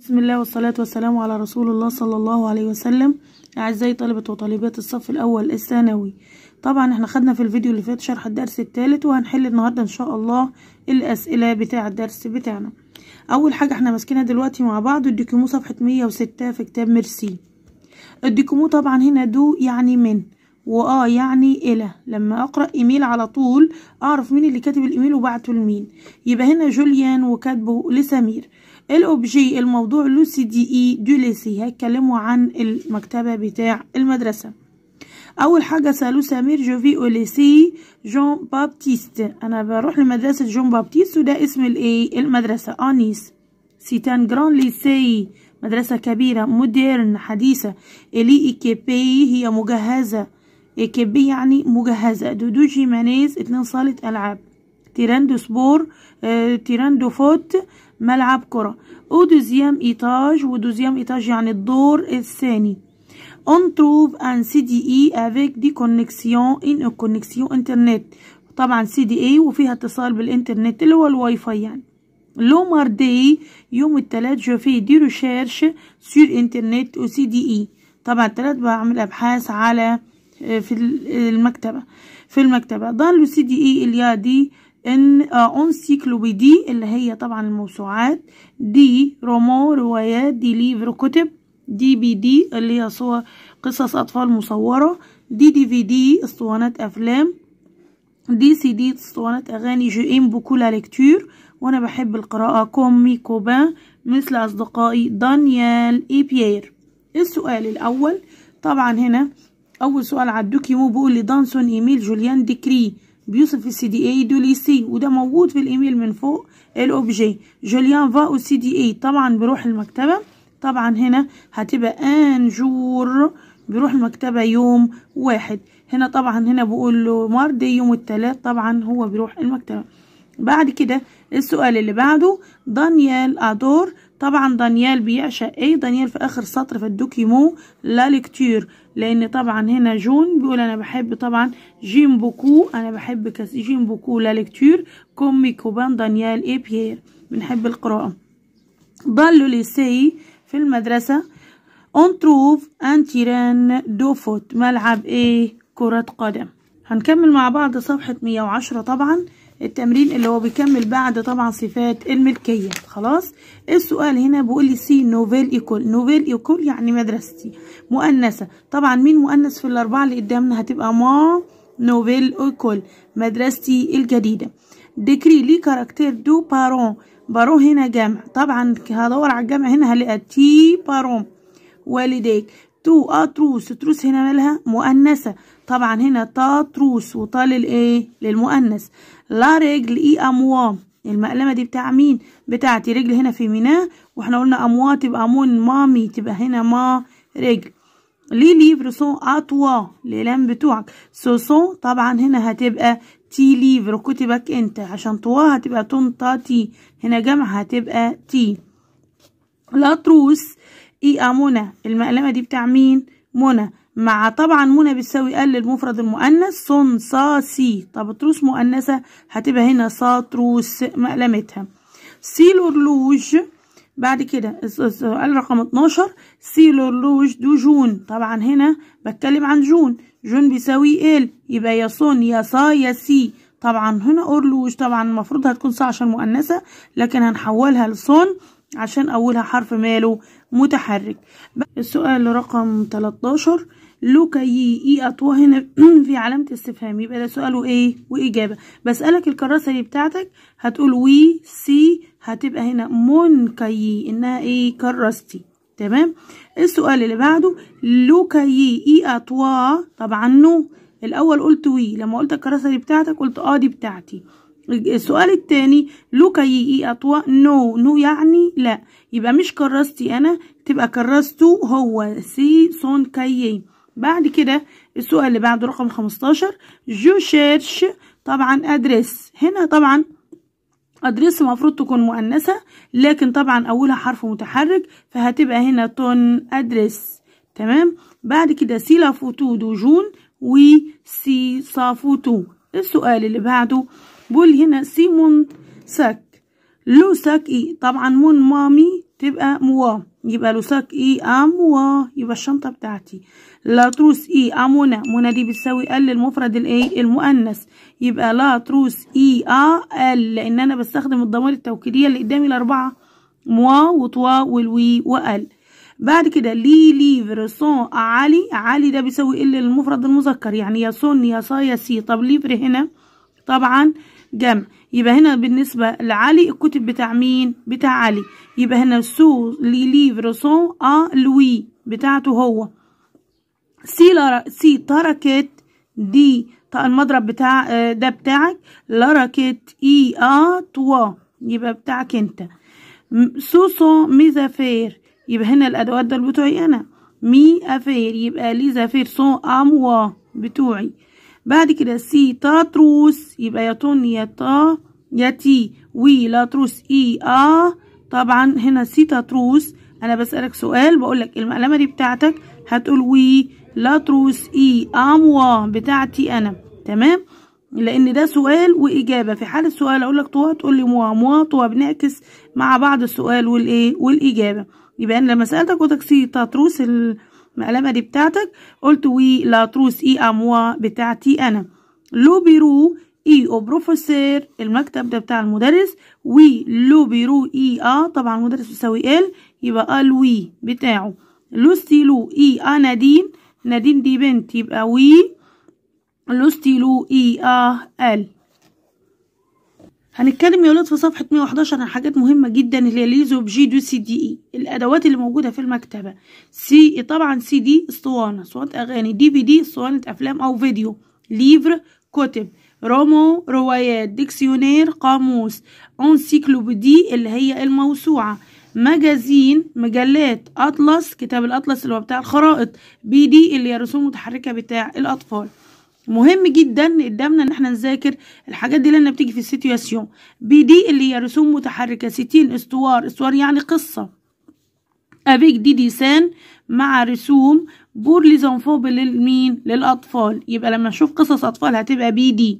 بسم الله والصلاة والسلام على رسول الله صلى الله عليه وسلم أعزائي طلبة وطالبات الصف الأول الثانوي طبعا احنا خدنا في الفيديو اللي فات شرح الدرس الثالث وهنحل النهاردة إن شاء الله الأسئلة بتاع الدرس بتاعنا أول حاجة احنا ماسكينها دلوقتي مع بعض الديكيمو صفحة 106 في كتاب ميرسي الديكيمو طبعا هنا دو يعني من وآ يعني إلى لما أقرأ إيميل على طول أعرف مين اللي كاتب الإيميل وبعته لمين يبقى هنا جوليان وكاتبه لسمير الاوبجي الموضوع لو سي دي اي دو ليسي هيتكلموا عن المكتبه بتاع المدرسه اول حاجه سألو سمير جو في ليسي جون بابتيست انا بروح لمدرسه جون بابتيست وده اسم الايه المدرسه انيس سيتان جران ليسي مدرسه كبيره موديرن حديثه الي ايكيبي هي مجهزه ايكيبي يعني مجهزه دودو جيمانيز اتنين صاله العاب تيران دو سبور آه دو فوت ملعب كرة او دوزيام ايتاج ودوزيام إيطاج يعني الدور الثاني on trouve un CDE avec des connexions in a connexion internet طبعا إي وفيها اتصال بالانترنت اللي هو الواي فاي يعني لو ماردي يوم التلات جو في دي ريشيرش سور انترنت و سي دي اي طبعا التلات بعمل ابحاث على آه، في المكتبة في المكتبة دان سي دي اي il y a des ان آه، انسيكلوبيدي اللي هي طبعا الموسوعات دي رومو روايات دي ليفر كتب دي بي دي اللي هي صور قصص اطفال مصوره دي دي في دي اسطوانات افلام دي سي دي اسطوانات اغاني جيم بوكولا ليكتور وانا بحب القراءه كومي كوبان مثل اصدقائي دانيال اي بيير السؤال الاول طبعا هنا اول سؤال على الدوكيمو بيقول لي دانسون ايميل جوليان ديكري بيوصف السي دي اي دول سي وده موجود في الايميل من فوق الاوبجي جوليان فا سي دي اي طبعا بروح المكتبه طبعا هنا هتبقى انجور بيروح المكتبة يوم واحد هنا طبعا هنا بقول له ماردي يوم الثلاث طبعا هو بيروح المكتبة بعد كده السؤال اللي بعده دانيال أدور طبعا دانيال بيعشق ايه دانيال في اخر سطر في الدوكيمو لا لكتير لان طبعا هنا جون بيقول انا بحب طبعا جيم بوكو انا بحب جيم بوكو لا لكتير كومي كوبان دانيال اي بيير بنحب القراءة ضلوا ليسي في المدرسة اون تروف ان تيران دوفوت ملعب ايه كرة قدم هنكمل مع بعض صفحة 110 طبعا التمرين اللي هو بيكمل بعد طبعا صفات الملكية خلاص السؤال هنا بيقول لي سي نوفيل ايكول نوفيل ايكول يعني مدرستي مؤنثة طبعا مين مؤنث في الأربعة اللي قدامنا هتبقى ما نوفيل ايكول مدرستي الجديدة ديكري لي كاركتير دو بارون بارون هنا جمع طبعا هدور على الجمع هنا هلاقي تي بارون والديك تو اتروس تروس هنا مالها مؤنثة طبعا هنا تا تروس وطال الايه للمؤنث لا رجل اي اموا المقلمه دي بتاع مين بتاعتي رجل هنا في ميناء واحنا قلنا اموا تبقى مون مامي تبقى هنا ما رجل لي ليفر سون اطوا الاقلام بتوعك سو سون طبعا هنا هتبقى تي ليفر كتبك انت عشان طوا هتبقى تنطا تي هنا جمع هتبقى تي لا تروس اي امونة المقلمة دي بتاع مين منى مع طبعا منى بتساوي ال المفرد المؤنث صن صا سي تروس مؤنثة هتبقى هنا تروس مقلمتها سي لورلوج بعد كده السؤال رقم 12 سي لورلوج دو جون طبعا هنا بتكلم عن جون جون بيساوي ال يبقى يا صن يا صا يا سي طبعا هنا اورلوج طبعا المفروض هتكون صا عشان مؤنثة لكن هنحولها لصن عشان اولها حرف ماله متحرك السؤال رقم 13 لوكا يي اي اطوه هنا في علامة استفهام يبقى ده سؤاله ايه واجابة بسألك الكراسة دي بتاعتك هتقول وي سي هتبقى هنا منكيي انها ايه كراستي تمام السؤال اللي بعده لوكا يي اي اطوا طبعا نو الاول قلت وي لما قلت الكراسة دي بتاعتك قلت اه دي بتاعتي السؤال التاني لوكا يي اطوى نو نو يعني لا يبقى مش كرستي انا تبقى كرستو هو سي سون كايي بعد كده السؤال اللي بعده رقم 15 جو شيرش طبعا ادريس هنا طبعا ادريس المفروض تكون مؤنثة لكن طبعا اولها حرف متحرك فهتبقى هنا تون ادريس تمام بعد كده دو جون دوجون سي صافوتو السؤال اللي بعده بول هنا سيمون ساك لو ساك اي طبعا مون مامي تبقى موام يبقى لوساك اي اموا يبقى الشنطة بتاعتي لا تروس اي امونا منى دي بتساوي ال المفرد الايه المؤنث يبقى لا تروس اي ا ال لان انا بستخدم الضمائر التوكيدية اللي قدامي الاربعة موا وطوا والوي وال بعد كده لي ليفر سون علي علي ده بيساوي ال المفرد المذكر يعني يا سون يا صا يا سي طب ليفر هنا طبعا جمع يبقى هنا بالنسبة لعلي الكتب بتاع مين بتاع علي يبقى هنا سو لي ليفر سون ا لوي بتاعته هو سي لرا سي تركت دي المضرب بتاع ده بتاعك لركت اي ا توا يبقى بتاعك انت سو سو ميزافير يبقى هنا الادوات ده بتوعي انا مي افير يبقى لي زافير سون موا بتوعي بعد كده سي تاتروس يبقى يطن يتا يتي وي لا تروس اي اه طبعا هنا سي تاتروس انا بسألك سؤال بقولك المقلمة دي بتاعتك هتقول وي لا تروس اي اموا بتاعتي انا تمام لان ده سؤال واجابه في حال السؤال اقول لك طوع تقول لي موا موا طوا بنعكس مع بعض السؤال والايه والاجابه يبقى انا لما سالتك قلت لك سي تاتروس ال... العلامة دي بتاعتك قلت وي لا تروس اي اموا بتاعتي انا لو بيرو اي او بروفيسور المكتب ده بتاع المدرس وي لو بيرو اي ا طبعا المدرس بيساوي ال يبقى ال وي بتاعه لو ستيلو اي ا نادين نادين دي بنت يبقى وي لو ستيلو اي اه ال هنتكلم يا ولاد في صفحة 111 عن حاجات مهمة جدا اللي هي ليزو بجي دو سي دي اي الأدوات اللي موجودة في المكتبة سي طبعا سي دي اسطوانة اسطوانة أغاني دي في دي اسطوانة أفلام أو فيديو ليفر كتب رومو روايات ديكسيونير قاموس انسيكلوبيدي اللي هي الموسوعة مجازين مجلات أطلس كتاب الأطلس اللي هو بتاع الخرائط بي دي اللي هي رسوم متحركة بتاع الأطفال مهم جدا قدامنا ان احنا نذاكر الحاجات دي لان بتيجي في السيتياسيون بي دي اللي هي رسوم متحركه 60 استوار استوار يعني قصه افيك دي ديسان مع رسوم بور ليزانفوب للمين للاطفال يبقى لما نشوف قصص اطفال هتبقى بي دي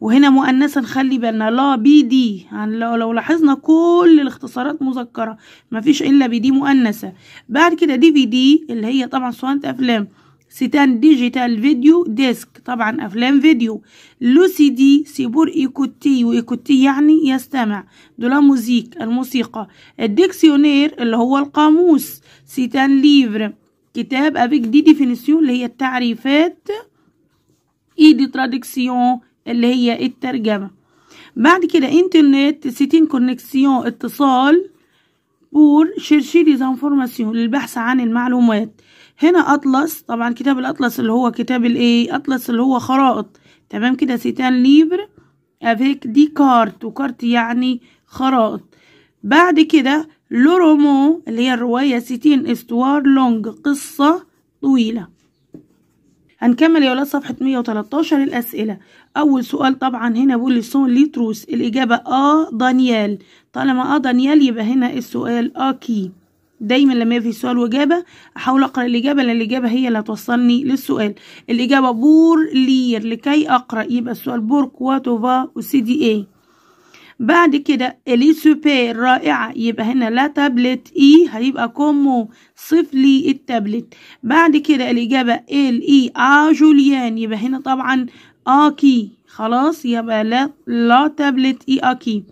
وهنا مؤنثا خلي بالنا لا بي دي يعني لو, لو لاحظنا كل الاختصارات مذكره مفيش الا بي دي مؤنثه بعد كده دي في دي اللي هي طبعا صوانت افلام سيتان ديجيتال فيديو ديسك طبعا أفلام فيديو لو سي دي سيبور إيكوتي ايكوتي يعني يستمع دولا موزيك الموسيقى الديكسيونير اللي هو القاموس سيتان ليفر كتاب أفيك دي ديفينيسيون اللي هي التعريفات إي دي تراديكسيون اللي هي الترجمة بعد كده انترنت سيتين كونيكسيون اتصال بور شيرشي ديزانفورماسيون للبحث عن المعلومات هنا اطلس طبعا كتاب الاطلس اللي هو كتاب الايه اطلس اللي هو خرائط تمام كده سيتان ليبر افيك دي كارت وكارت يعني خرائط بعد كده لورومو اللي هي الرواية ستين استوار لونج قصة طويلة هنكمل يا ولاد صفحة 113 الأسئلة أول سؤال طبعا هنا بيقول لي سون ليتروس الإجابة آه دانيال طالما آه دانيال يبقى هنا السؤال آه كي دايما لما يبقى في سؤال واجابه احاول اقرا الاجابه لان الاجابه هي اللي هتوصلني للسؤال الاجابه بور لير لكي اقرا يبقى السؤال بوركوا توفا وسي دي ايه بعد كده الي سوبر رائعة يبقى هنا لا تابلت اي هيبقى كومو صف لي التابلت بعد كده الإجابة ال اي ا جوليان يبقى هنا طبعا اكي خلاص يبقى لا لا تابلت اي اكي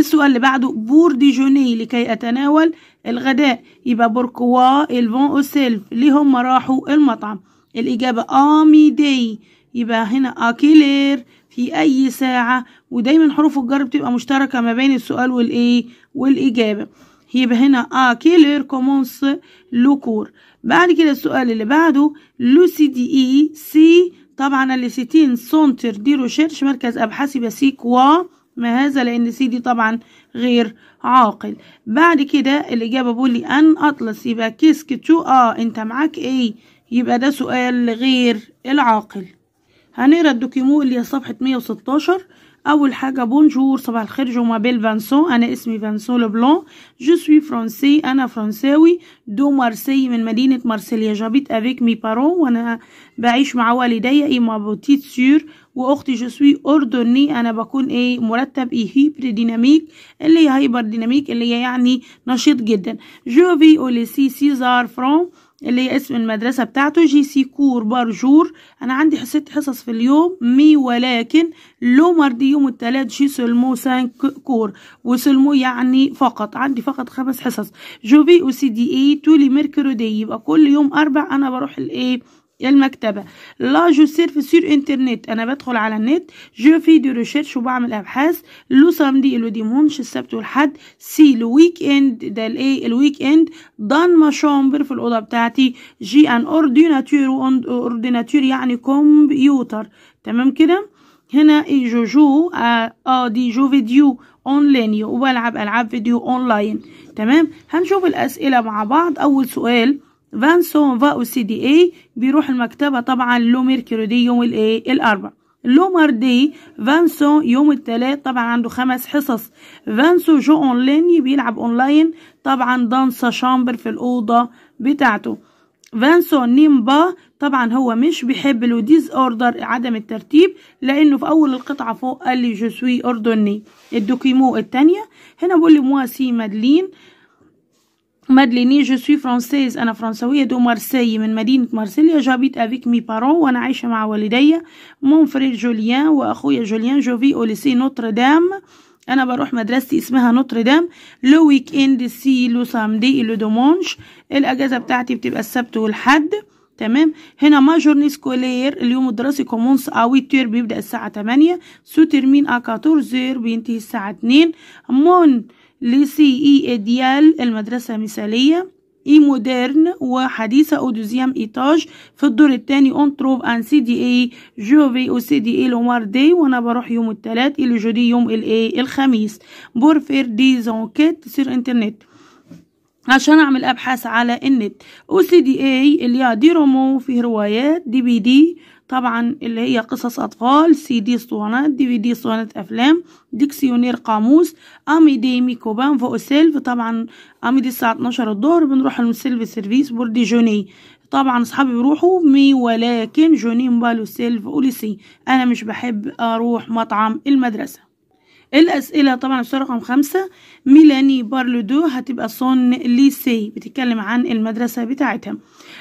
السؤال اللي بعده بور ديجوني لكي أتناول الغداء يبقى بوركوا الفون أو سيلف ليه هم راحوا المطعم الإجابة آمي دي يبقى هنا أكيلير في أي ساعة ودايما حروف الجر بتبقى مشتركة ما بين السؤال والإيه والإجابة يبقى هنا أكيلير كومونس لوكور بعد كده السؤال اللي بعده لو سي دي إي سي طبعا اللي ستين سونتر دي روشيرش مركز أبحاثي بسيك و ما هذا لأن سي دي طبعا غير عاقل بعد كده الإجابة بيقول لي أن أطلس يبقى كيسك تو آه أنت معاك إيه يبقى ده سؤال غير العاقل هنقرا الدوكيمو اللي هي صفحة 116 أول حاجة بونجور صباح الخير جو مابيل فانسون أنا اسمي فانسون لبلون جو سوي فرونسي أنا فرنساوي دو مارسي من مدينة مارسيليا جابيت أفيك مي بارون وأنا بعيش مع والدي ما بوتيت سور واختي جو سوي اردني انا بكون ايه مرتب ايه هيبر ديناميك اللي هي هايبر ديناميك اللي هي يعني نشيط جدا جو لي اوليسي سيزار فرون اللي هي اسم المدرسة بتاعته جي سي كور بارجور أنا عندي ست حصص في اليوم مي ولكن لو ماردي يوم الثلاث جي سلمو سان كور وسلمو يعني فقط عندي فقط خمس حصص جو في أو سي دي إي تولي ميركرو دي يبقى كل يوم أربع أنا بروح الإيه يا المكتبة لا جو سيرف سير انترنت انا بدخل على النت جو في دي ريشيرش وبعمل ابحاث لو سامدي لو ديمونش السبت والحد سي الويك اند ده الايه الويك اند دان ما شامبر في الاوضه بتاعتي جي ان اورديناتور اورديناتور يعني كمبيوتر تمام كده هنا اي جوجو جو آه دي جو فيديو اونلاين وبلعب العاب فيديو اونلاين تمام هنشوف الاسئله مع بعض اول سؤال فانسون فا او سي دي اي بيروح المكتبة طبعا له دي يوم الايه الاربع لومار دي فانسون يوم الثلاث طبعا عنده خمس حصص فانسو جو اونلاين بيلعب اونلاين طبعا دانسا شامبر في الأوضة بتاعته فانسو نيمبا طبعا هو مش بيحب لو ديز اوردر عدم الترتيب لانه في اول القطعه فوق قال لي جو سوي اردني الدوكيمو الثانيه هنا بقول لي مواسي مادلين مادليني جو سوي فرانسيز انا فرنسويه دو مارسي من مدينه مارسيليا جابيت افيك مي بارون وانا عايشه مع والدي مون فري جوليان واخويا جوليان جوفي او ليسي نوتردام انا بروح مدرستي اسمها نوتردام لو ويك اند سي لو سامدي لو دومونش الاجازه بتاعتي بتبقى السبت والحد تمام هنا ما جورني سكولير اليوم الدراسي كومونس اوي تير بيبدا الساعه 8 سو ترمين ا 14 بينتهي الساعه 2 مون لسي إي إديال المدرسة مثالية إي موديرن وحديثة او دوزيام ايطاج في الدور الثاني أون تروف أن سي دي إي جوفي او سي دي إي لومار دي وأنا بروح يوم الثلاث إلي جودي يوم الاي الخميس بور فير دي زونكيت سير إنترنت عشان اعمل ابحاث على النت او سي دي اي اللي هي دي رومو فيه روايات دي بي دي طبعا اللي هي قصص أطفال سي دي اسطوانات دي في دي اسطوانات أفلام ديكسيونير قاموس أمي دي ميكوبان فو سيلف طبعا أمي دي الساعة 12 الظهر بنروح السيلف سيرفيس بوردي جوني طبعا اصحابي بيروحوا مي ولكن جوني مبالو سيلف أوليسي أنا مش بحب أروح مطعم المدرسة الأسئلة طبعا السؤال رقم خمسة ميلاني بارلودو هتبقى سون ليسي بتتكلم عن المدرسة بتاعتها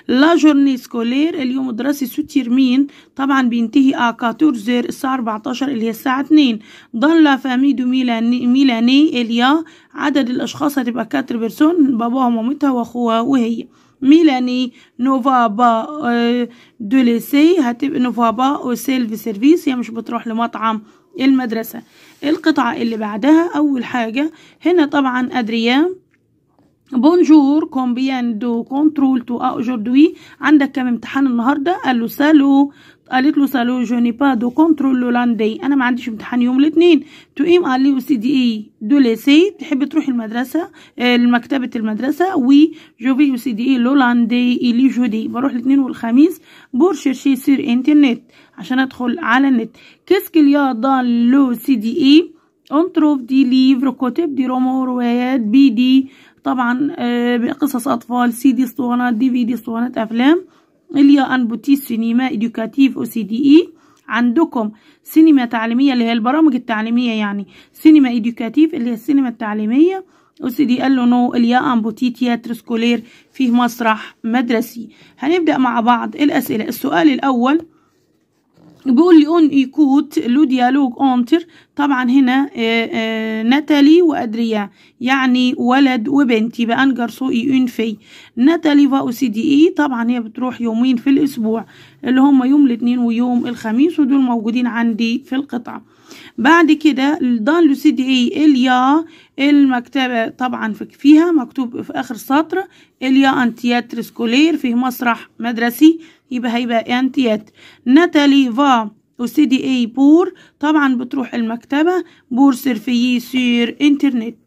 لا جورني سكولير اليوم الدراسي سو تيرمين طبعا بينتهي ا آه زير الساعة 14 اللي هي الساعة 2 دون لا فامي دو ميلاني, ميلاني اليا عدد الأشخاص هتبقى كاتر بيرسون باباها ومامتها وأخوها وهي ميلاني نوفا با آه، دو ليسي هتبقى نوفا با أو سيلف سيرفيس هي مش بتروح لمطعم المدرسة القطعة اللي بعدها أول حاجة هنا طبعا أدريان بونجور كومبيان دو كونترول تو أجوردوي عندك كام امتحان النهاردة قال له سالو قالت له سالو جوني با دو كونترول لولاندي انا ما عنديش امتحان يوم الاثنين تقيم قال لي سي دي اي دو ليسي تحب تروح المدرسه آه، لمكتبه المدرسه وي جوفي سي دي اي لولاندي الي جودي بروح الاثنين والخميس بور شيرشي سير انترنت عشان ادخل على النت كيسكليا دان لو سي دي اي انتروف دي ليفر كتب دي رومو روايات بي دي طبعا آه، قصص اطفال سي دي اسطوانات دي في دي اسطوانات افلام اليا ان بوتي سينما ادوكاتيف او سي دي اي عندكم سينما تعليميه اللي هي البرامج التعليميه يعني سينما ادوكاتيف اللي هي السينما التعليميه او سي دي قال له نو اليا ان بوتي تياتر سكولير فيه مسرح مدرسي هنبدا مع بعض الاسئله السؤال الاول بيقول لي اون ايكوت لو ديالوج اونتر طبعا هنا آآ آه، آه، ناتالي وادريا يعني ولد وبنتي يبقى انجر اي ان في ناتالي فاو سي دي اي طبعا هي بتروح يومين في الاسبوع اللي هم يوم الاثنين ويوم الخميس ودول موجودين عندي في القطعه بعد كده دان لو سي دي اي اليا المكتبه طبعا فيها مكتوب في اخر سطر اليا انتياتر سكولير فيه مسرح مدرسي يبقى هيبقى انتيات ناتالي فا وسيدي اي بور طبعا بتروح المكتبة بور سيرفيي سير انترنت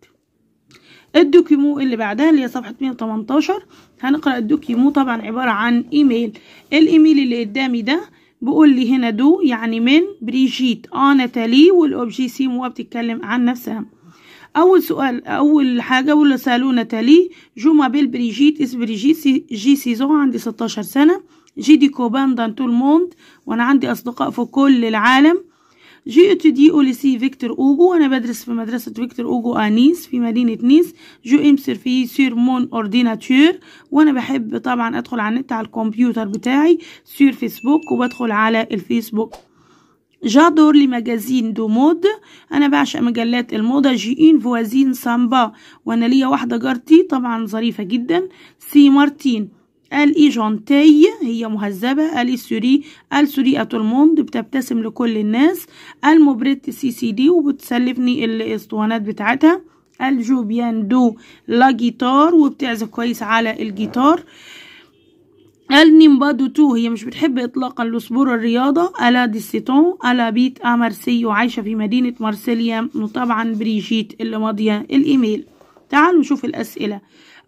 الدوكيمو اللي بعدها اللي هي صفحة 118 هنقرأ الدوكيمو طبعا عبارة عن ايميل الايميل اللي قدامي ده بقول لي هنا دو يعني من بريجيت اه ناتالي والاوبجي سي مو بتتكلم عن نفسها اول سؤال اول حاجه واللي سالونا ناتالي جو مابيل بريجيت اس بريجيت جي سيزون عندي 16 سنه جي دي كوبان دان تو الموند وانا عندي اصدقاء في كل العالم جئت دي أوليسي فيكتور أوجو أنا بدرس في مدرسة فيكتور أوجو أنيس في مدينة نيس جو إمسر في سير مون أورديناتور وأنا بحب طبعا أدخل على النت على الكمبيوتر بتاعي سير فيسبوك وبدخل على الفيسبوك جادور لمجازين دو مود انا بعشق مجلات الموضه جيين فوازين سامبا وانا ليا واحده جارتي طبعا ظريفه جدا سي مارتين جونتي هي مهذبة سوري السوري أتولموند بتبتسم لكل الناس الموبريت سي سي دي وبتسلفني الاسطوانات بتاعتها الجوبيان دو لا جيتار وبتعزف كويس على الجيتار النيمبادو تو هي مش بتحب إطلاقا لسبور الرياضة ألا دي سيتون ألا بيت أمرسي وعايشة في مدينة مارسيليا وطبعا بريجيت اللي ماضية الإيميل تعالوا نشوف الأسئلة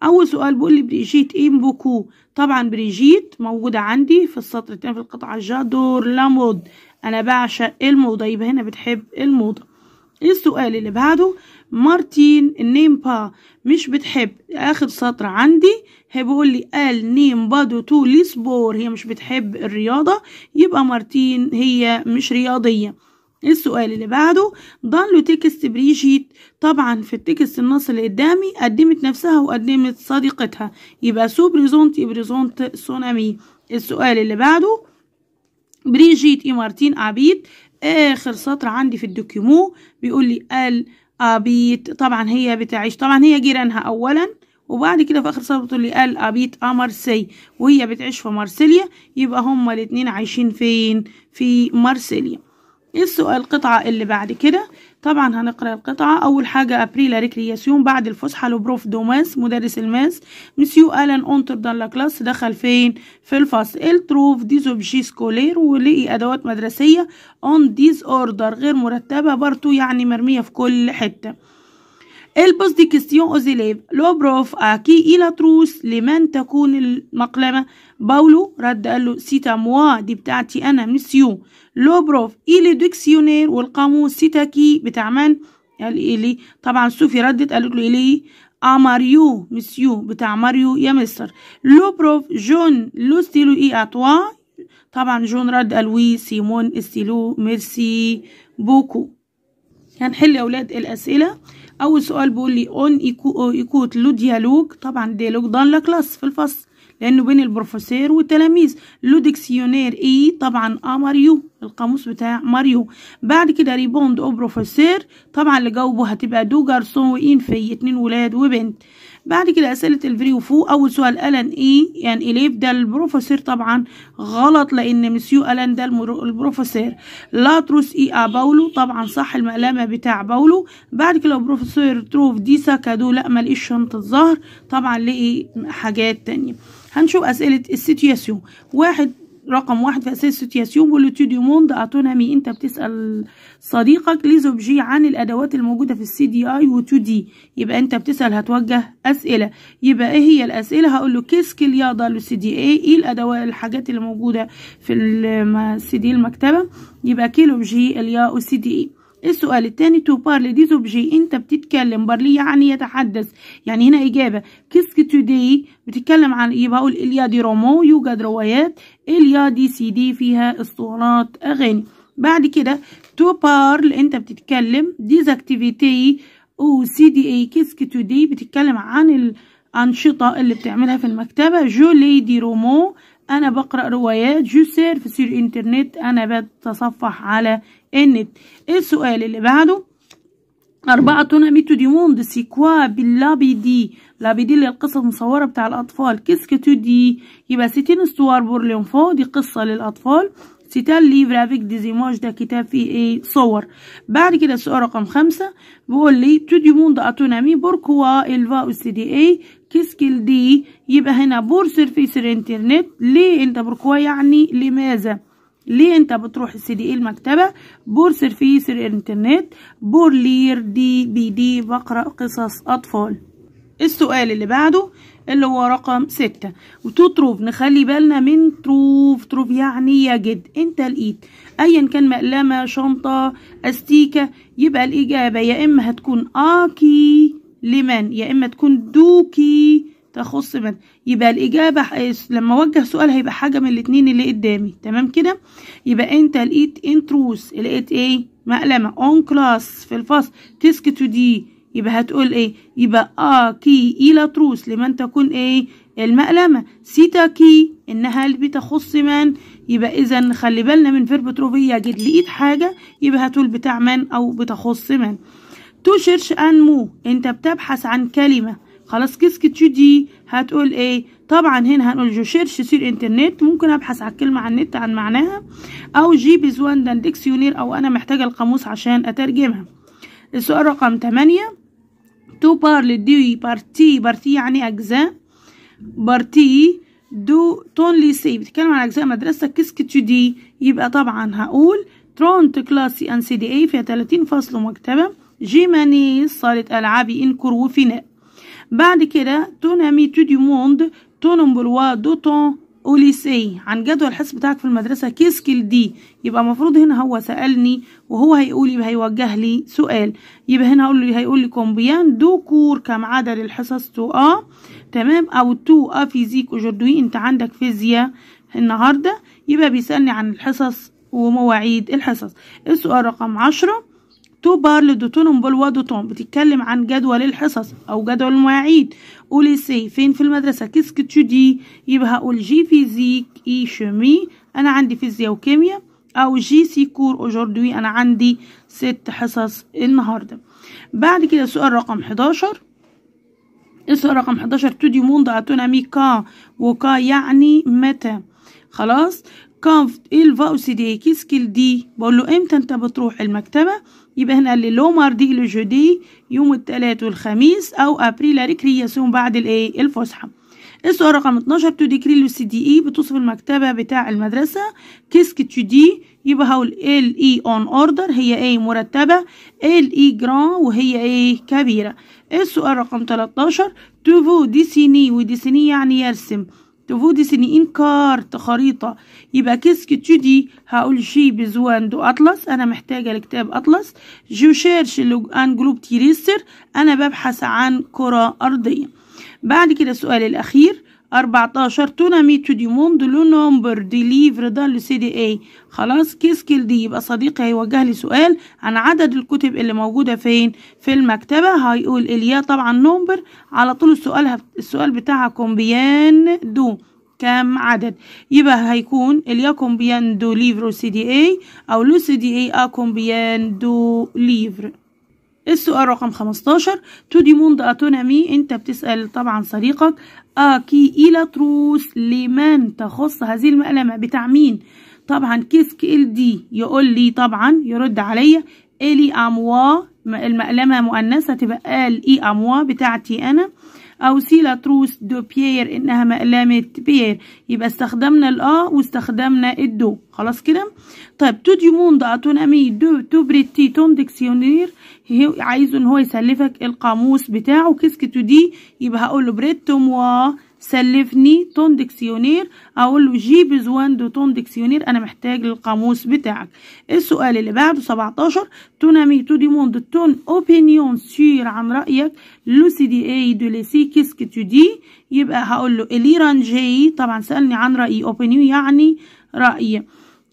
أول سؤال بيقول لي بريجيت إيم بوكو طبعا بريجيت موجودة عندي في السطر التاني في القطعة جادور لامود أنا بعشق الموضة يبقى هنا بتحب الموضة إيه السؤال اللي بعده مارتين النيم با مش بتحب آخر سطر عندي هي بيقول لي قال نيم بادو تو ليسبور هي مش بتحب الرياضة يبقى مارتين هي مش رياضية السؤال اللي بعده ضان له تكست بريجيت طبعا في التكست النص اللي قدامي قدمت نفسها وقدمت صديقتها يبقى سو بريزونت بريزونت سونامي السؤال اللي بعده بريجيت اي مارتين عبيد اخر سطر عندي في الدوكيمو بيقول لي ال ابيت طبعا هي بتعيش طبعا هي جيرانها اولا وبعد كده في اخر سطر بتقول لي ال ابيت امارسي وهي بتعيش في مارسيليا يبقى هما الاتنين عايشين فين في مارسيليا ايه السؤال القطعة اللي بعد كده طبعا هنقرأ القطعة أول حاجة لا ريكرياسيون بعد الفسحة لبروف دوماس مدرس الماس مسيو ألان أونتر دان لاكلاس دخل فين في الفصل التروف زوبجي سكولير ولقي أدوات مدرسية أون ديز أوردر غير مرتبة بارتو يعني مرمية في كل حتة البوس دي كيستيون اوزيليف لو بروف اكي الى تروس لمن تكون المقلمة باولو رد قال له سيتا موا دي بتاعتي انا مسيو لو بروف الي ديكسيونير والقاموس سيتا كي بتاع من قال الي طبعا سوفي ردت قالت له الي اماريو مسيو بتاع ماريو يا مستر لو بروف جون لو ستيلو اي اتوا طبعا جون رد قال وي سيمون استيلو ميرسي بوكو هنحل يا اولاد الاسئله اول سؤال بيقول لي اون ايكوت لو ديالوج طبعا ديالوج دان لا كلاس في الفصل لانه بين البروفيسور والتلاميذ لو ديكسيونير اي طبعا ا آه، ماريو القاموس بتاع ماريو بعد كده ريبوند او بروفيسور طبعا اللي جاوبه هتبقى دو جارسون وان في اتنين ولاد وبنت بعد كده أسئلة الفيديو فوق أول سؤال ألان إيه يعني إليف ده البروفيسور طبعا غلط لأن مسيو ألان ده البروفيسور لاتروس إيه آه أباولو طبعا صح المقلمة بتاع باولو بعد كده البروفيسور تروف دي ساكادو لأ ملقيش شنطة الظهر طبعا لقي حاجات تانية هنشوف أسئلة السيتياسيون واحد رقم واحد في أساس سوتياسيون ولوتو دي موند أتونامي أنت بتسأل صديقك ليزوبجي عن الأدوات الموجودة في السي دي أي و 2 دي يبقى أنت بتسأل هتوجه أسئلة يبقى إيه هي الأسئلة هقول له كيس الياضه للسي دي أي إيه الأدوات الحاجات اللي موجودة في السي دي المكتبة يبقى جي الياء والسي دي أي السؤال الثاني تو بارلي دي زوبجي انت بتتكلم بارلي يعني يتحدث يعني هنا اجابه كيسك تو دي بتتكلم عن ايه بقول اليا دي رومو يوجد روايات اليا دي سي دي فيها اسطوانات اغاني بعد كده تو بارل انت بتتكلم ديز اكتيفيتي او سي دي اي كيسك تو دي بتتكلم عن ال أنشطة اللي بتعملها في المكتبة جو ليدي رومو أنا بقرأ روايات جو في سير إنترنت أنا بتصفح على النت السؤال اللي بعده أربعة ميتو دي موند كوا باللابي دي لابي دي اللي القصة المصورة بتاع الأطفال كيسكتو دي يبقى ستين استوار بور لونفو دي قصة للأطفال ستان لي دي زيماج ده كتاب فيه ايه صور بعد كده السؤال رقم خمسة بيقول لي تو دي موند اتونامي بوركوا الفا سي دي اي كيسكيل دي يبقى هنا بور سيرفيس الانترنت ليه انت بوركوا يعني لماذا ليه انت بتروح السي دي اي المكتبه بور سيرفيس الانترنت بور لير دي بي دي بقرا قصص اطفال السؤال اللي بعده اللي هو رقم ستة وتو تروف نخلي بالنا من تروف تروف يعني يجد انت لقيت ايا كان مقلمة شنطة استيكة يبقى الاجابة يا اما هتكون اكي لمن يا اما تكون دوكي تخص من يبقى الإجابة لما أوجه سؤال هيبقى حاجة من الاتنين اللي قدامي تمام كده يبقى أنت لقيت انتروس لقيت إيه مقلمة اون كلاس في الفصل تسك تو دي يبقى هتقول ايه يبقى اه كي لا تروس لمن تكون ايه المقلمة سيتا كي انها بتخص من يبقى اذا خلي بالنا من فيرب تروبية جد لقيت حاجة يبقى هتقول بتاع من او بتخص من تو شيرش ان مو انت بتبحث عن كلمة خلاص كسكت تو دي هتقول ايه طبعا هنا هنقول جو شيرش سير انترنت ممكن ابحث على الكلمة عن النت عن معناها او جي بزوان دان ديكسيونير او انا محتاجة القاموس عشان اترجمها السؤال رقم 8 تو بارلي دي بارتي بارتي يعني أجزاء بارتي دو تون لي سي بتتكلم عن أجزاء مدرستك كسكت دي يبقى طبعا هقول ترونت كلاسي أن سي دي اي فيها 30 فصل ومكتبة جيماني صالة ألعابي إنكور وفناء بعد كده تونامي تو دي موند تونمبلوا دو تون سي عن جدول الحصص بتاعك في المدرسة كيسكل دي يبقى المفروض هنا هو سألني وهو هيقول هيوجه لي سؤال يبقى هنا هقول له هيقول لي كومبيان دو كور كم عدد الحصص تو اه تمام او تو اه فيزيك اجوردوي انت عندك فيزياء النهاردة يبقى بيسألني عن الحصص ومواعيد الحصص السؤال رقم عشرة تو توبر لدوتونبول دوتون بتتكلم عن جدول الحصص أو جدول المواعيد قولي سي فين في المدرسة كيسك دي يبقى هقول جي فيزيك إي شيمي أنا عندي فيزياء وكيمياء أو جي سي كور اوجوردي أنا عندي ست حصص النهاردة بعد كده سؤال رقم 11 السؤال رقم 11 تودي موند اتونامي كا وكا يعني متى خلاص كاف إيه إلفا أوسيدي إيه؟ كيس كيل دي بقول له إمتى أنت بتروح المكتبة يبقى هنا قال لي لو ماردي لو جودي يوم الثلاث والخميس أو أبريل ريكرياسيون بعد الإيه الفسحة السؤال رقم 12 تو ديكري لو سي دي اي بتوصف المكتبة بتاع المدرسة كيسك تو دي يبقى هقول ال اي اون اوردر هي ايه مرتبة ال اي جران وهي ايه كبيرة السؤال رقم 13 تو فو ديسيني وديسيني يعني يرسم تفودي ان كارت خريطة يبقى كيسك دي هقول شي بزوان دو أطلس أنا محتاجة لكتاب أطلس جو شيرش ان جلوب تيريستر أنا ببحث عن كرة أرضية بعد كده السؤال الأخير 14 تونامي تو دي موند لو نومبر دي ليفر ده سي دي اي خلاص كيس كيل دي يبقى صديقي هيوجه لي سؤال عن عدد الكتب اللي موجودة فين في المكتبة هيقول اليا طبعا نومبر على طول السؤال السؤال بتاعها كومبيان دو كام عدد يبقى هيكون اليا كومبيان دو ليفر سي دي اي او لو سي دي اي ا كومبيان دو ليفر السؤال رقم 15 دي موند اتونامي انت بتسأل طبعا صديقك آكي إلى تروس لمن تخص هذه المقلمة بتاع مين طبعا كيسك إل دي يقول لي طبعا يرد عليا إلي أموا المقلمة مؤنثة تبقى الي إي أموا بتاعتي أنا أو لا تروس دو بيير إنها مقلمة بيير يبقى استخدمنا الأ واستخدمنا الدو خلاص كده طيب تو دي موند أتونامي دو تو بريتي توم ديكسيونير عايزه إن هو يسلفك القاموس بتاعه تو دي يبقى هقول له بريتوم و سلفني تون ديكسيونير اقول له جي بزوان دو تون ديكسيونير انا محتاج القاموس بتاعك السؤال اللي بعده 17 تونامي تو دي موند تون اوبينيون سير عن رايك لو سي دي اي دو لي سي كيسك تو دي يبقى هقول له الي رانجي طبعا سالني عن رايي اوبينيون يعني راي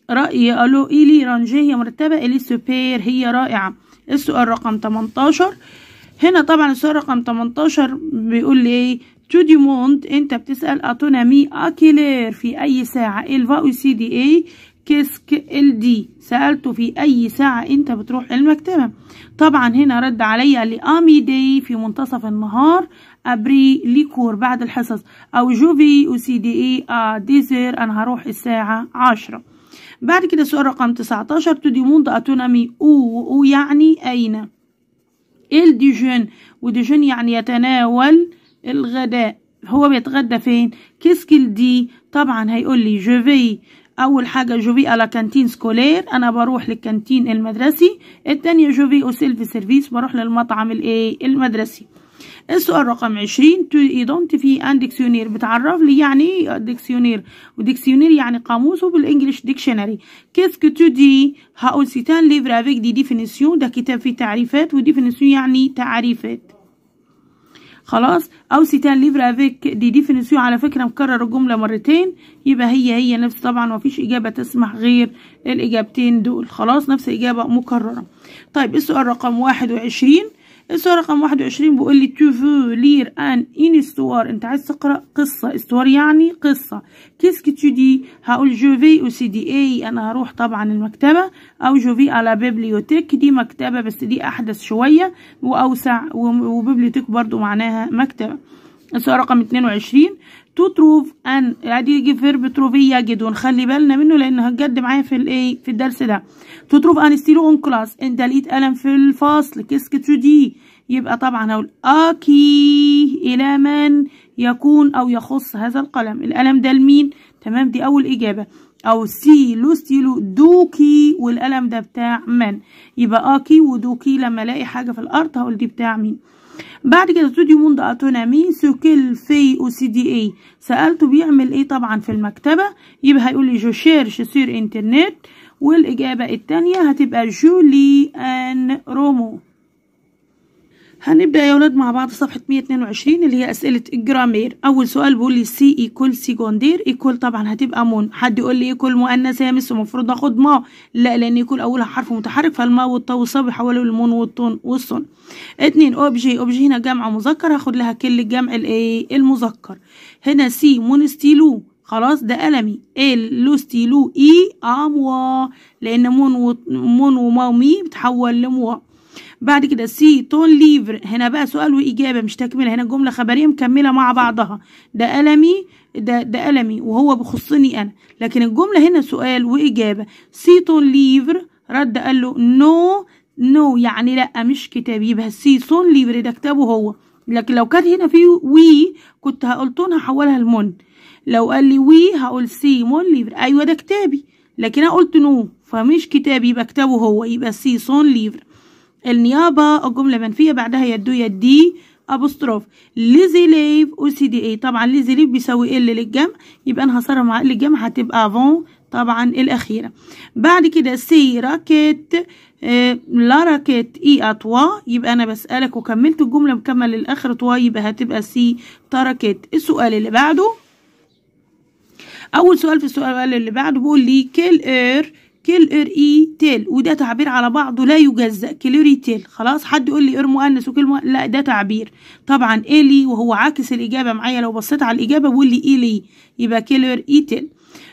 راي الو الي رانجي هي مرتبه الي سوبير هي رائعه السؤال رقم 18 هنا طبعا السؤال رقم 18 بيقول لي ايه تو ديموند انت بتسأل اتونامي اكيلير في اي ساعة الفا سي دي اي كيسك ال دي سألته في أي ساعة أنت بتروح المكتبة طبعا هنا رد عليا لامي دي في منتصف النهار أبري ليكور بعد الحصص أو جوفي او سي دي إي آه، ديزير أنا هروح الساعة عشرة بعد كده سؤال رقم 19 تديموند أتونامي أو أو يعني أين ال ديجون وديجون يعني يتناول الغداء هو بيتغدى فين كيسكيل دي طبعا هيقول لي جوفي اول حاجه جوفي على كانتين سكولير انا بروح للكانتين المدرسي التانية جوفي او سيلف سيرفيس بروح للمطعم الايه المدرسي السؤال رقم عشرين تو ايدونتيفي اند ديكسيونير بتعرف لي يعني ديكسيونير إيه وديكسيونير يعني قاموس وبالانجلش ديكشنري كيسك تو دي هاو سيتان ليفر افيك دي ديفينيسيون ده كتاب فيه تعريفات وديفينيسيون يعني تعريفات خلاص او سيتان ليفر افيك دي ديفينيسيون على فكره مكرر الجمله مرتين يبقى هي هي نفس طبعا مفيش اجابه تسمح غير الاجابتين دول خلاص نفس اجابه مكرره طيب السؤال رقم واحد وعشرين السؤال رقم واحد وعشرين بيقول لي تو فو لير ان ان استوار انت عايز تقرا قصه استوار يعني قصه كيسكي تو دي هقول جو في او سي دي اي انا هروح طبعا المكتبه او جو في على بيبليوتيك دي مكتبه بس دي احدث شويه واوسع وبيبليوتيك برضو معناها مكتبه السؤال رقم 22 تو تروف ان ادي يجي فيرب تروفي يجد ونخلي بالنا منه لان هتجد معايا في الايه في الدرس ده تو تروف ان ستيلو اون كلاس انت لقيت قلم في الفصل كيسك تو دي يبقى طبعا هقول اكي الى من يكون او يخص هذا القلم القلم ده لمين تمام دي اول اجابه او سي لو ستيلو دوكي والقلم ده بتاع من يبقى اكي ودوكي لما الاقي حاجه في الارض هقول دي بتاع مين بعد كده ستوديو موند اتونامي سوكيل في او سي دي اي سالته بيعمل ايه طبعا في المكتبه يبقى هيقول لي جو شيرش سير انترنت والاجابه الثانيه هتبقى جولي ان رومو هنبدأ يا ولاد مع بعض صفحة 122 اللي هي أسئلة الجرامير أول سؤال بيقول لي سي إيكول سيكوندير إيكول طبعا هتبقى مون حد يقول لي إيكول مؤنث مس ومفروض آخد ما لا لأن إيكول أولها حرف متحرك فالما والطا والصا بيحولوا للمون والطون والصن اتنين أوبجي أوبجي هنا جمع مذكر هاخد لها كل الجمع الإيه المذكر هنا سي مون ستيلو خلاص ده قلمي ال ستيلو إي أموا لأن مون ومو مي بتحول لموا بعد كده سي تون ليفر هنا بقى سؤال واجابه مش تكمله هنا جمله خبريه مكمله مع بعضها ده قلمي ده ده قلمي وهو بخصني انا لكن الجمله هنا سؤال واجابه سي تون ليفر رد قال له نو نو يعني لا مش كتاب يبقى سي تون ليفر ده كتابه هو لكن لو كانت هنا في وي كنت هقولتون هحولها لمون لو قال لي وي هقول سي مون ليفر ايوه ده كتابي لكن انا قلت نو فمش كتابي يبقى كتابه هو يبقى سي سون ليفر النيابة الجملة منفية بعدها يدو يدي أبوستروف ليزي ليف أو سي دي اي طبعا ليزي ليف بيساوي ال إيه للجمع يبقى أنا هصرف مع ال للجمع هتبقى أفون طبعا الأخيرة بعد كده سي راكت آه، لا راكت اي أطوا يبقى أنا بسألك وكملت الجملة مكمل للآخر طوا يبقى هتبقى سي تركت السؤال اللي بعده أول سؤال في السؤال اللي بعده بيقول لي كيل إير اي تيل وده تعبير على بعضه لا يجزأ اي تيل خلاص حد يقول لي إر مؤنث وكلمة لا ده تعبير طبعا إلي إيه وهو عاكس الإجابة معايا لو بصيت على الإجابة بقول لي إلي إيه يبقى إي تيل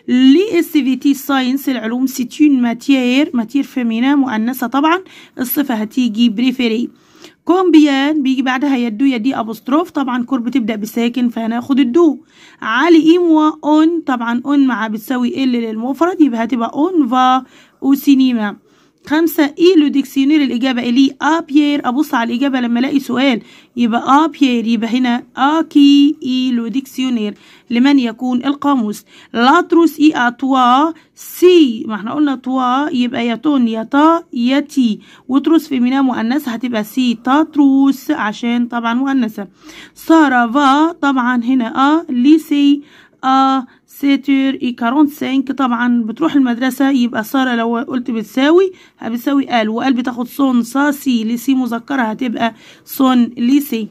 لي اس في تي ساينس العلوم ستون ماتير ماتير فيمينا مؤنثة طبعا الصفة هتيجي بريفيري كومبيان بيجي بعدها يدو يدي أبوستروف طبعا كور بتبدأ بساكن فهناخد الدو علي إيموا أون طبعا أون مع بتساوي ال للمفرد يبقى هتبقى أون فا وسينيما خمسة ايه لو ديكسيونير الإجابة أ آه، بيير أبص على الإجابة لما ألاقي سؤال يبقى أ آه، بيير يبقى هنا أكي آه، ايه لو ديكسيونير لمن يكون القاموس لاتروس إي أتوا سي ما احنا قلنا توا يبقى يا تون يا تا يا تي وتروس ميناء مؤنثة هتبقى سي تا تروس عشان طبعا مؤنثة فا طبعا هنا أ ليسي أ سيتير اي 45 طبعا بتروح المدرسة يبقى سارة لو قلت بتساوي هبتساوي ال وال بتاخد صون صا سي لسي مذكرة هتبقى صون لسي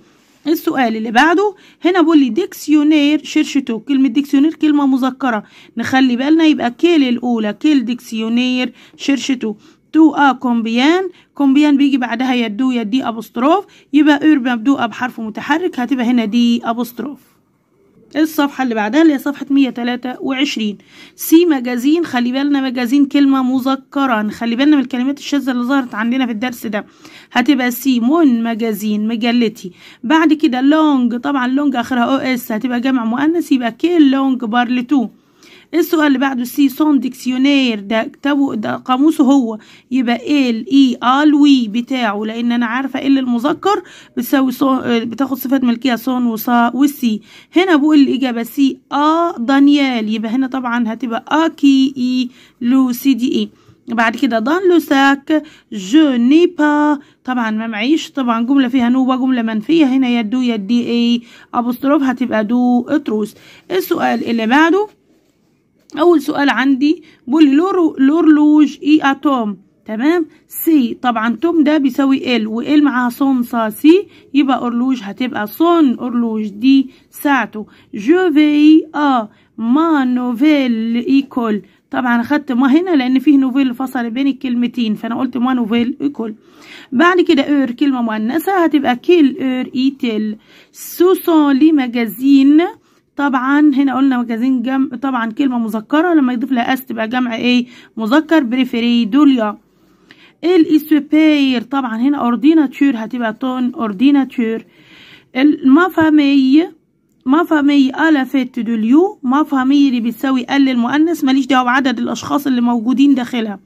السؤال اللي بعده هنا بقول لي ديكسيونير شرشته كلمة ديكسيونير كلمة مذكرة نخلي بالنا يبقى كيل الأولى كيل ديكسيونير شرشته تو ا كومبيان كومبيان بيجي بعدها يدو يدي أبوستروف يبقى أور مبدوءة بحرف متحرك هتبقى هنا دي أبوستروف الصفحة اللي بعدها اللي هي صفحة 123 سي مجازين خلي بالنا مجازين كلمة مذكرة خلي بالنا من الكلمات الشاذة اللي ظهرت عندنا في الدرس ده هتبقى سي مون مجازين مجلتي بعد كده لونج طبعا لونج اخرها او اس هتبقى جمع مؤنث يبقى كيل لونج تو السؤال اللي بعده سي سون ديكسيونير ده كتابه ده قاموسه هو يبقى ال اي ال وي بتاعه لان انا عارفه إيه ال المذكر بتساوي صون بتاخد صفات ملكيه سون وصا والسي هنا بقول الاجابه سي ا دانيال يبقى هنا طبعا هتبقى ا كي اي لو سي دي اي بعد كده دان لو ساك جو ني با طبعا ما معيش طبعا جمله فيها نوبه جمله منفيه هنا يا دو يا دي اي ابوستروف هتبقى دو اتروس السؤال اللي بعده اول سؤال عندي بيقول لور لورلوج اي اتوم تمام سي طبعا توم ده بيساوي ال وال معاها صون صا سي يبقى اورلوج هتبقى صون اورلوج دي ساعته جو في ا ما نوفيل ايكول طبعا اخدت ما هنا لان فيه نوفيل فصل بين الكلمتين فانا قلت ما نوفيل ايكول بعد كده اور كلمه مؤنثه هتبقى كيل اور ايتيل سوسون لي ماجازين طبعا هنا قلنا مجازين جمع طبعا كلمة مذكرة لما يضيف لها اس تبقى جمع ايه مذكر بريفري دوليا الاسوبير طبعا هنا اورديناتور هتبقى تون اورديناتور المفامي الا فيت دوليو مفامي اللي بتساوي ال المؤنث ماليش دعوه بعدد الاشخاص اللي موجودين داخلها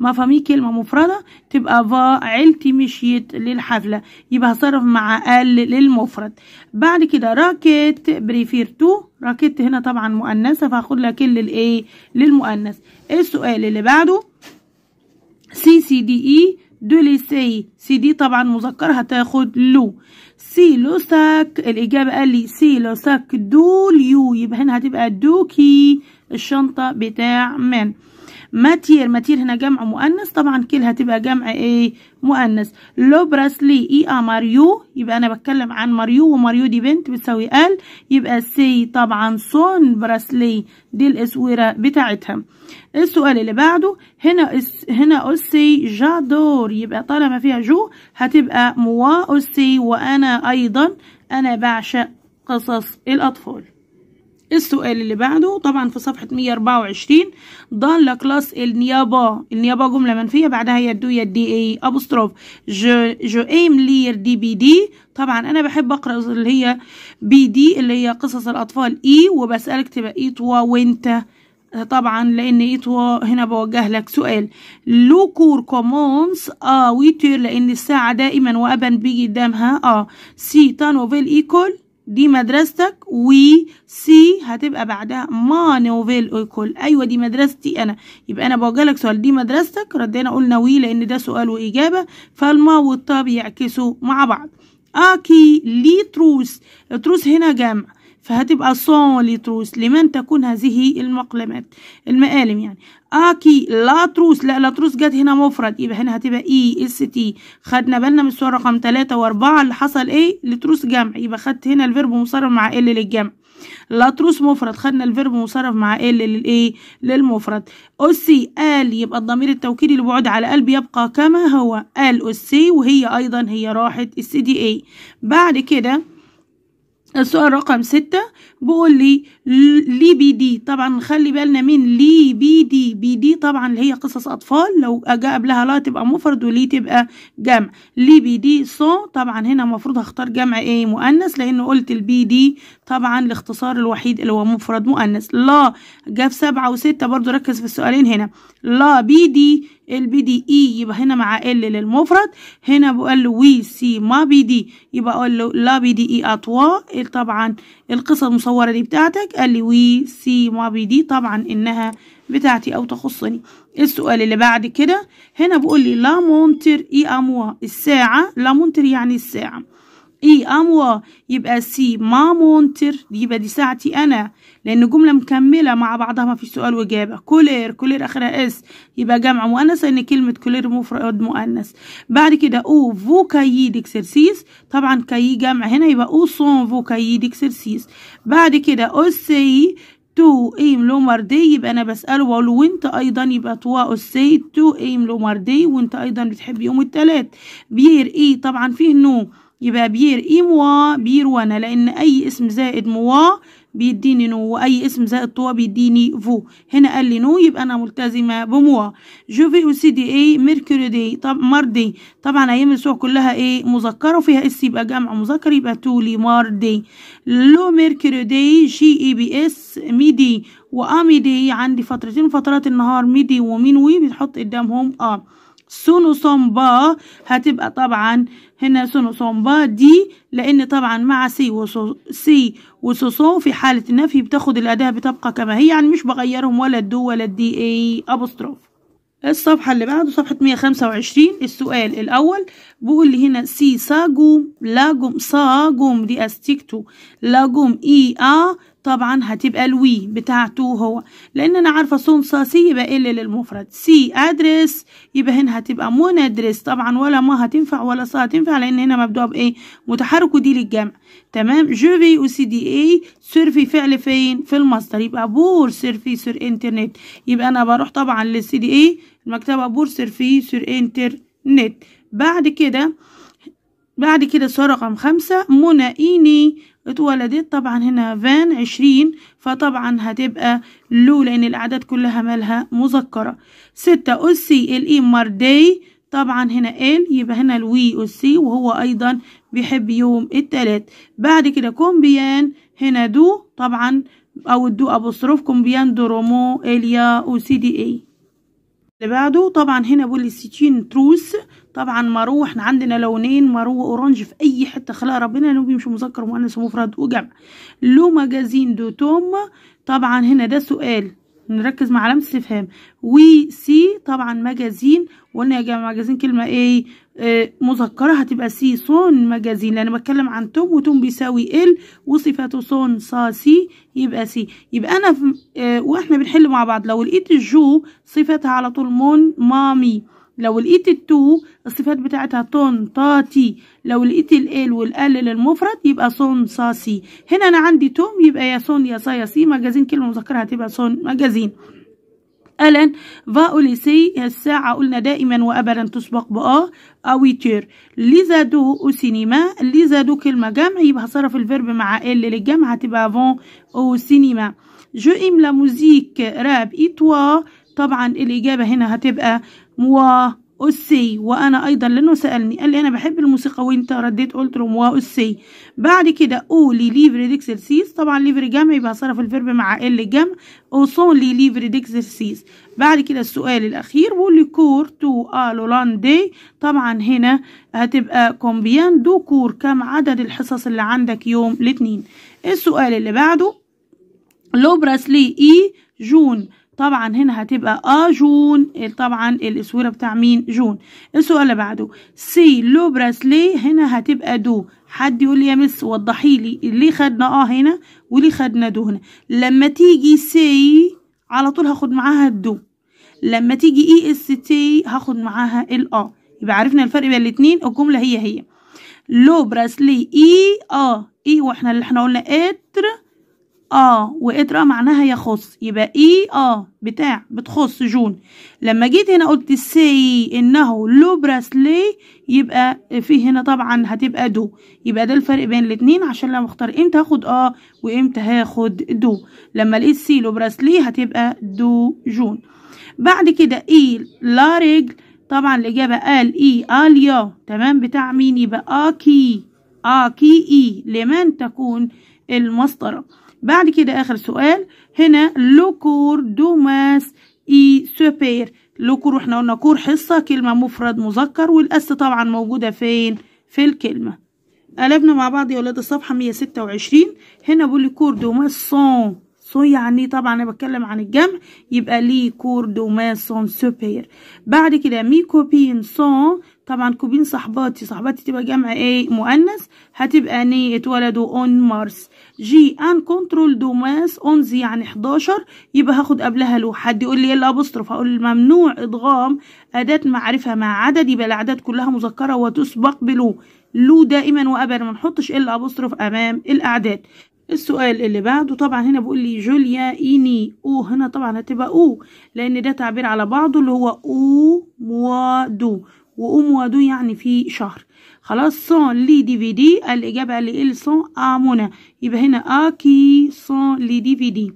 ما فامي كلمة مفردة تبقى فا عيلتي مشيت للحفلة يبقى هصرف مع ال للمفرد بعد كده راكت بريفير تو راكت هنا طبعا مؤنثة فهاخد لها ال للايه للمؤنث السؤال اللي بعده e، سي سي دي اي دولي سي سي دي طبعا مذكر هتاخد لو سي لوساك الإجابة قال لي سي لوساك دو ليو يبقى هنا هتبقى دوكي الشنطة بتاع من ماتير ماتير هنا جمع مؤنث طبعا كيل هتبقى جمع ايه مؤنث لو براسلي اي ا ماريو يبقى انا بتكلم عن ماريو وماريو دي بنت بتساوي ال يبقى سي طبعا سون براسلي دي الاسوره بتاعتها السؤال اللي بعده هنا اس هنا اوسي جادور يبقى طالما فيها جو هتبقى موا اوسي وانا ايضا انا بعشق قصص الاطفال السؤال اللي بعده طبعا في صفحة 124 ضال كلاس النيابة النيابة جملة منفية بعدها يدو يدي اي ابوستروف جو جو ايم لير دي بي دي طبعا انا بحب اقرا اللي هي بي دي اللي هي قصص الاطفال اي e، وبسالك تبقى اي توا وانت طبعا لان ايتوا هنا بوجه لك سؤال لو كور كومونس اه ويتر لان الساعه دائما وابا بيجي قدامها اه سي تانوفيل ايكول دي مدرستك سي هتبقى بعدها ما نوفيل ايكول ايوه دي مدرستي انا يبقى انا بوجهلك سؤال دي مدرستك ردينا قلنا وي لان ده سؤال واجابه فالما والطا بيعكسوا مع بعض اكي آه، لي تروس تروس هنا جمع فهتبقى سون لي تروس لمن تكون هذه المقلمات المقالم يعني اكي لا تروس لا لا تروس جت هنا مفرد يبقى هنا هتبقى اي اس تي خدنا بالنا من السؤال رقم 3 و4 اللي حصل ايه لتروس جمع يبقى خدت هنا الفيرب مصرف مع ال للجمع لا تروس مفرد خدنا الفيرب مصرف مع ال للايه للمفرد اسي ال يبقى الضمير التوكيدي اللي بعد على قلب يبقى كما هو ال اسي وهي ايضا هي راحت السي دي اي بعد كده السؤال رقم ستة بقول لي لي بي دي طبعا خلي بالنا من لي بي دي بي دي طبعا اللي هي قصص اطفال لو جاء قبلها لا تبقى مفرد ولي تبقى جمع لي بي دي سو طبعا هنا المفروض هختار جمع ايه مؤنث لان قلت البي دي طبعا الاختصار الوحيد اللي هو مفرد مؤنث لا جاء في سبعة وستة برضو ركز في السؤالين هنا لا بي دي البي دي اي يبقى هنا مع ال للمفرد هنا بقول له وي سي ما بي دي يبقى اقول له لا بي دي اي اطوا طبعا القصة المصورة دي بتاعتك قال لي وي سي ما بي دي طبعا انها بتاعتي او تخصني السؤال اللي بعد كده هنا بقول لي لا مونتر اي اموا الساعة لا مونتر يعني الساعة اي اموا يبقى سي ما مونتر يبقى دي ساعتي انا لأن جملة مكملة مع بعضها ما في سؤال وإجابة كولير كولير آخرها اس يبقى جمع مؤنث لأن كلمة كولير مفرد مؤنث بعد كده أو فو كايي ديكسرسيس طبعا كايي جمع هنا يبقى أو سون فو كايي ديكسرسيس بعد كده أوسي تو ايم لو ماردي يبقى انا بساله واقول له وانت ايضا يبقى توا سي تو ايم لو ماردي وانت ايضا بتحب يوم الثلاث بير اي طبعا فيه نو يبقى بير اي موا بير وانا لان اي اسم زائد موا بيديني نو واي اسم زائد طوا بيديني فو هنا قال لي نو يبقى انا ملتزمه بموا جوفي او سي دي اي ميركوري دي طب ماردي طبعا ايام الاسبوع كلها ايه مذكره وفيها اس يبقى جمع مذكر يبقى تولي ماردي لو ميركوري دي جي اي بي اس ميدي دي عندي فترتين فترات النهار ميدي ومين وي بتحط قدامهم اه سونو صومبا هتبقى طبعا هنا سونو صومبا دي لان طبعا مع سي وصو سي وسوسو في حالة النفي بتاخد الأداة بتبقى كما هي يعني مش بغيرهم ولا الدو ولا الدي اي أبوستروف الصفحة اللي بعده صفحة 125 السؤال الأول بيقول لي هنا سي ساجوم لاجوم ساجوم دي أستيكتو لاجوم إي آ طبعا هتبقى الوي بتاعته هو لان انا عارفه صوم صا سي يبقى ال للمفرد سي ادرس يبقى هنا هتبقى مون ادرس طبعا ولا ما هتنفع ولا صا هتنفع لان هنا مبدوءه بايه متحرك ودي للجمع تمام او وسي دي اي سيرفي فعل فين في المصدر يبقى بور سيرفي سير انترنت يبقى انا بروح طبعا للسي دي اي المكتبه بور سيرفي سير انترنت بعد كده بعد كده صورة رقم خمسة منى إيني اتولدت طبعا هنا فان عشرين فطبعا هتبقى لو لأن الأعداد كلها مالها مذكرة ستة أسي الإي ماردي طبعا هنا ال يبقى هنا الوي أسي وهو أيضا بيحب يوم التلات بعد كده كومبيان هنا دو طبعا أو الدو أبوستروف كومبيان رومو إليا أو سي دي إي اللي بعده طبعا هنا بوليستين تروس طبعا مارو احنا عندنا لونين مارو اورانج في اي حته خلق ربنا لو بيمشي مذكر ومؤنث ومفرد وجمع لو ماجازين دو توم طبعا هنا ده سؤال نركز مع علامه استفهام وي سي طبعا ماجازين وقلنا يا جماعه ماجازين كلمه ايه آه مذكره هتبقى سي سون ماجازين لان بتكلم عن توم وتوم بيساوي ال وصفاته سون صا سي يبقى سي يبقى انا آه واحنا بنحل مع بعض لو لقيت الجو صفتها على طول مون مامي لو لقيت التو الصفات بتاعتها تون طاتي لو لقيت الال والال للمفرد يبقى صون صاسي هنا انا عندي توم يبقى يا صون يا صا يا سي مجازين كلمه مذكره هتبقى صون مجازين ألن فاوليسي الساعة قلنا دائما وأبدا تسبق بأ أويتير لذا دو سينما لذا دو كلمة جمع يبقى صرف الفيرب مع ال للجمع هتبقى فون أو سينما جو إم لا موزيك راب اي طبعا الإجابة هنا هتبقى وأسي وأنا أيضا لأنه سألني قال لي أنا بحب الموسيقى وأنت رديت قلت له موا أسي بعد كده أولي ليفري ديكسل طبعا ليفري جمع يبقى صرف الفيرب مع ال جمع أوصولي ليفري ليفر سيس بعد كده السؤال الأخير بيقول لي كور تو ألولاندي طبعا هنا هتبقى كومبيان دو كور كم عدد الحصص اللي عندك يوم الاثنين السؤال اللي بعده لو براسلي إي جون طبعا هنا هتبقى اه جون طبعا الاسوره بتاع مين جون السؤال اللي بعده سي لو براسلي هنا هتبقى دو حد يقول لي يا مس وضحي لي ليه خدنا اه هنا وليه خدنا دو هنا لما تيجي سي على طول هاخد معاها الدو لما تيجي اي اس تي هاخد معاها الاه يبقى عرفنا الفرق بين الاثنين الجمله هي هي لو براسلي اي اه اي واحنا اللي احنا قلنا اتر اه واقرا معناها يخص يبقى اي اه بتاع بتخص جون لما جيت هنا قلت سي انه لو براسلي يبقى في هنا طبعا هتبقى دو يبقى ده الفرق بين الاتنين عشان لما اختار امتى هاخد اه وامتى هاخد دو لما لقيت سي لو براسلي هتبقى دو جون بعد كده اي لا رجل طبعا الاجابه قال اي اليا تمام بتاع مين يبقى اكي اكي اي لمن تكون المسطره بعد كده اخر سؤال هنا لو كور دو ماس اي سوبير كور احنا قلنا كور حصة كلمة مفرد مذكر والاس طبعا موجودة فين في الكلمة قلبنا مع بعض يا ولاد الصفحة 126 هنا بقول لي كور ماس سون سون يعني طبعا انا بتكلم عن الجمع يبقى لي كور دو ماس سون سوبير بعد كده مي كوبين سون طبعا كوبين صاحباتي صاحباتي تبقى جمع ايه مؤنث هتبقى ني اتولدوا اون مارس جي ان كنترول دو ماس اونز يعني 11 يبقى هاخد قبلها لو حد يقول لي ايه الابوستروف هقول ممنوع ادغام اداه معرفه مع عدد يبقى الاعداد كلها مذكره وتسبق بلو لو دائما وابدا ما نحطش الا ابوستروف امام الاعداد السؤال اللي بعده طبعا هنا بيقول لي جوليا إيني أو هنا طبعا هتبقى أو لأن ده تعبير على بعضه اللي هو أو موا دو ودو يعني في شهر خلاص سون لي دي في دي الإجابة اللي إل سون آمونا يبقى هنا آكي سون لي دي في دي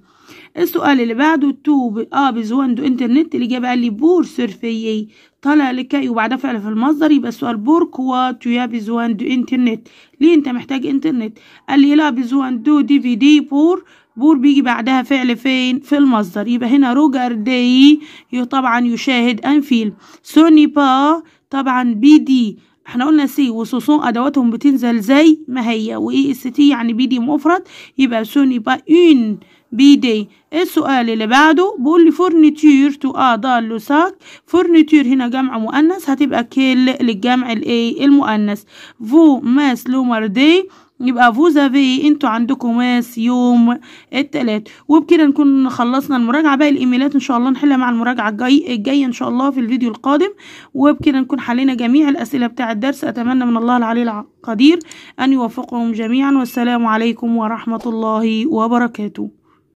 السؤال اللي بعده تو آبز دو إنترنت الإجابة قال لي بور سيرفيي طلع لكي وبعدها فعل في المصدر يبقى السؤال بور كوا تو بزوان دو إنترنت ليه أنت محتاج إنترنت قال لي لا بزوان دو دي في دي بور بور بيجي بعدها فعل فين في المصدر يبقى هنا روجر دي طبعا يشاهد أن فيلم سوني با طبعا بي دي احنا قلنا سي وسوسون ادواتهم بتنزل زي ما هي واي اس تي يعني بي دي مفرد يبقى سون يبقى اون بي دي السؤال اللي بعده بيقول لي فورنيتور تو ا دال لوساك فورنيتور هنا جمع مؤنث هتبقى كيل للجمع الايه المؤنث فو ماس لومر دي يبقى فوزا في انتوا عندكم ماس يوم التلات وبكده نكون خلصنا المراجعة باقي الايميلات ان شاء الله نحلها مع المراجعة الجاية الجاي ان شاء الله في الفيديو القادم وبكده نكون حلينا جميع الاسئلة بتاع الدرس اتمنى من الله العلي القدير ان يوفقهم جميعا والسلام عليكم ورحمة الله وبركاته